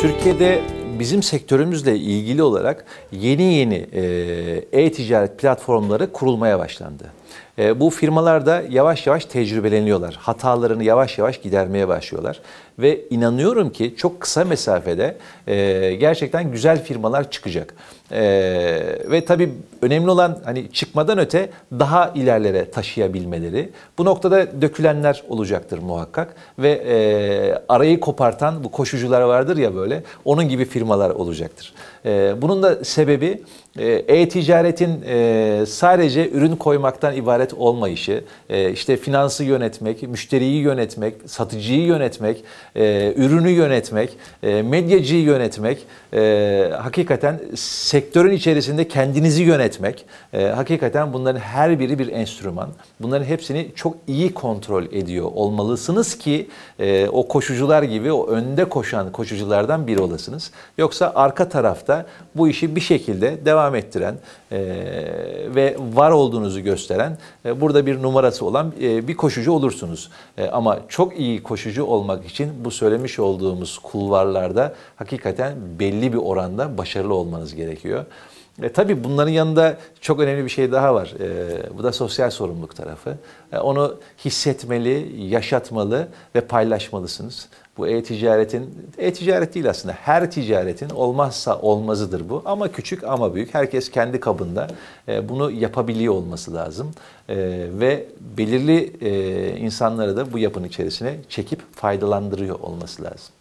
Türkiye'de bizim sektörümüzle ilgili olarak yeni yeni e-ticaret platformları kurulmaya başlandı. E, bu firmalarda yavaş yavaş tecrübeleniyorlar. Hatalarını yavaş yavaş gidermeye başlıyorlar. Ve inanıyorum ki çok kısa mesafede e, gerçekten güzel firmalar çıkacak. E, ve tabii önemli olan hani çıkmadan öte daha ilerlere taşıyabilmeleri. Bu noktada dökülenler olacaktır muhakkak. Ve e, arayı kopartan bu koşucular vardır ya böyle. Onun gibi firmalar olacaktır. E, bunun da sebebi ee, e-ticaretin e, sadece ürün koymaktan ibaret olmayışı, e, işte finansı yönetmek, müşteriyi yönetmek, satıcıyı yönetmek, e, ürünü yönetmek, e, medyacıyı yönetmek, e, hakikaten sektörün içerisinde kendinizi yönetmek, e, hakikaten bunların her biri bir enstrüman. Bunların hepsini çok iyi kontrol ediyor olmalısınız ki e, o koşucular gibi o önde koşan koşuculardan biri olasınız. Yoksa arka tarafta bu işi bir şekilde devam devam ettiren e, ve var olduğunuzu gösteren e, burada bir numarası olan e, bir koşucu olursunuz. E, ama çok iyi koşucu olmak için bu söylemiş olduğumuz kulvarlarda hakikaten belli bir oranda başarılı olmanız gerekiyor. E, tabii bunların yanında çok önemli bir şey daha var. E, bu da sosyal sorumluluk tarafı. E, onu hissetmeli, yaşatmalı ve paylaşmalısınız. Bu e-ticaretin, e-ticaret değil aslında her ticaretin olmazsa olmazıdır bu. Ama küçük ama büyük. Herkes kendi kabında e, bunu yapabiliyor olması lazım. E, ve belirli e, insanları da bu yapın içerisine çekip faydalandırıyor olması lazım.